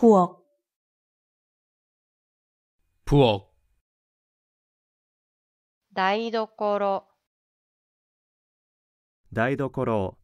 부엌부엌台所台所